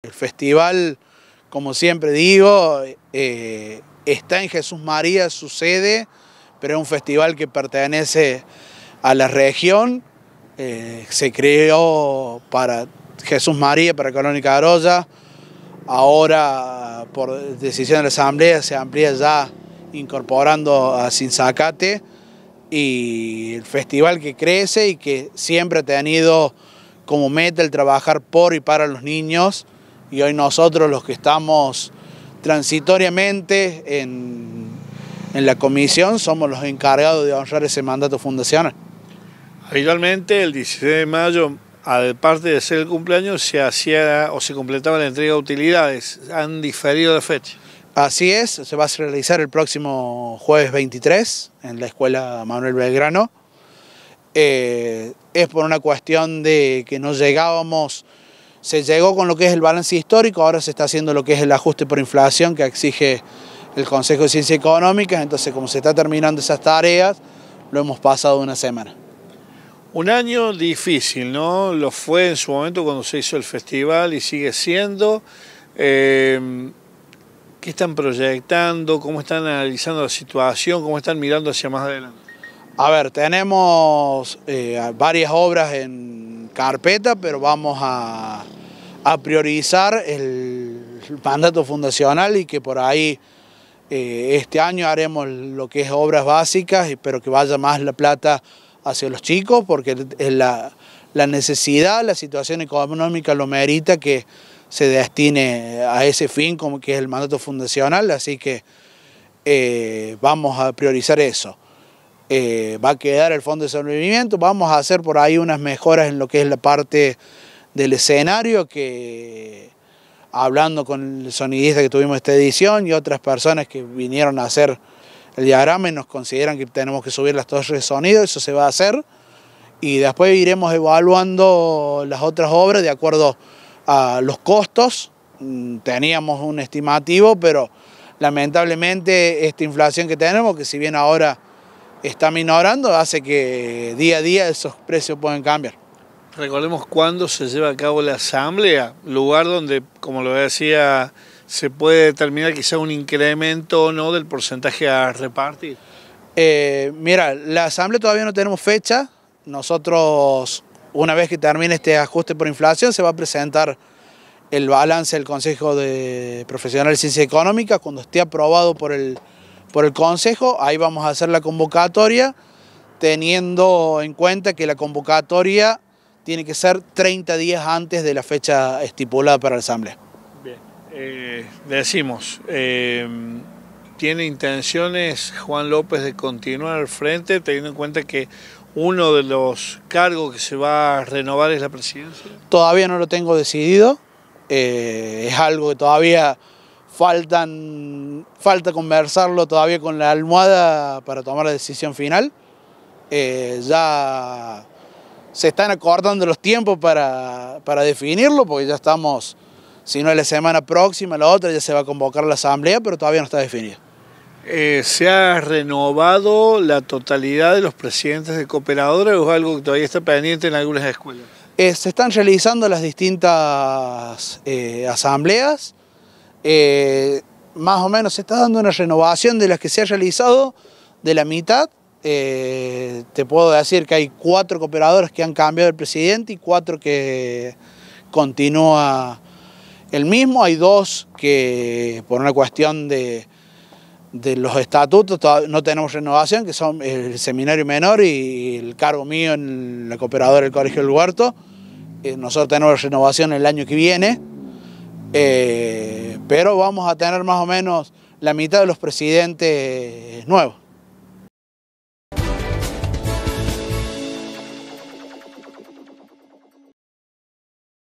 El festival, como siempre digo, eh, está en Jesús María, su sede, pero es un festival que pertenece a la región. Eh, se creó para Jesús María, para Colónica Arroya. Ahora, por decisión de la Asamblea, se amplía ya incorporando a Sinzacate y el festival que crece y que siempre ha tenido como meta el trabajar por y para los niños y hoy nosotros los que estamos transitoriamente en, la comisión somos los encargados de honrar ese mandato fundacional. Habitualmente el 16 de mayo, aparte de ser el cumpleaños, se hacía o se completaba la entrega de utilidades. ¿Han diferido de fecha? Así es, se va a realizar el próximo jueves 23 en la Escuela Manuel Belgrano. Eh, es por una cuestión de que no llegábamos se llegó con lo que es el balance histórico, ahora se está haciendo lo que es el ajuste por inflación que exige el Consejo de Ciencias Económicas, entonces como se está terminando esas tareas, lo hemos pasado una semana. Un año difícil, ¿no? Lo fue en su momento cuando se hizo el festival y sigue siendo. Eh, ¿Qué están proyectando? ¿Cómo están analizando la situación? ¿Cómo están mirando hacia más adelante? A ver, tenemos eh, varias obras en carpeta, pero vamos a, a priorizar el mandato fundacional y que por ahí eh, este año haremos lo que es obras básicas, pero que vaya más la plata hacia los chicos, porque la, la necesidad, la situación económica lo merita que se destine a ese fin como que es el mandato fundacional, así que eh, vamos a priorizar eso. Eh, va a quedar el Fondo de Sobrevivimiento, vamos a hacer por ahí unas mejoras en lo que es la parte del escenario que hablando con el sonidista que tuvimos esta edición y otras personas que vinieron a hacer el diagrama y nos consideran que tenemos que subir las torres de sonido, eso se va a hacer y después iremos evaluando las otras obras de acuerdo a los costos. Mm, teníamos un estimativo, pero lamentablemente esta inflación que tenemos, que si bien ahora está minorando, hace que día a día esos precios pueden cambiar. Recordemos cuándo se lleva a cabo la asamblea, lugar donde, como lo decía, se puede determinar quizá un incremento o no del porcentaje a repartir. Eh, mira, la asamblea todavía no tenemos fecha. Nosotros, una vez que termine este ajuste por inflación, se va a presentar el balance del Consejo de Profesionales de Ciencia Económica. Cuando esté aprobado por el, por el Consejo, ahí vamos a hacer la convocatoria, teniendo en cuenta que la convocatoria tiene que ser 30 días antes de la fecha estipulada para la asamblea. Bien, eh, decimos, eh, ¿tiene intenciones Juan López de continuar al frente teniendo en cuenta que uno de los cargos que se va a renovar es la presidencia? Todavía no lo tengo decidido, eh, es algo que todavía faltan, falta conversarlo todavía con la almohada para tomar la decisión final. ya se están acordando los tiempos para, definirlo, porque ya estamos, si no es la semana próxima, la otra ya se va a convocar la asamblea, pero todavía no está definido. Eh, ¿Se ha renovado la totalidad de los presidentes de cooperadoras o es algo que todavía está pendiente en algunas escuelas? Eh, se están realizando las distintas eh, asambleas, más o menos se está dando una renovación de las que se ha realizado de la mitad eh, te puedo decir que hay cuatro cooperadores que han cambiado el presidente y cuatro que continúa el mismo. Hay dos que por una cuestión de, los estatutos no tenemos renovación, que son el seminario menor y el cargo mío en la cooperadora del Colegio del Huerto. Eh, nosotros tenemos renovación el año que viene, eh, pero vamos a tener más o menos la mitad de los presidentes nuevos.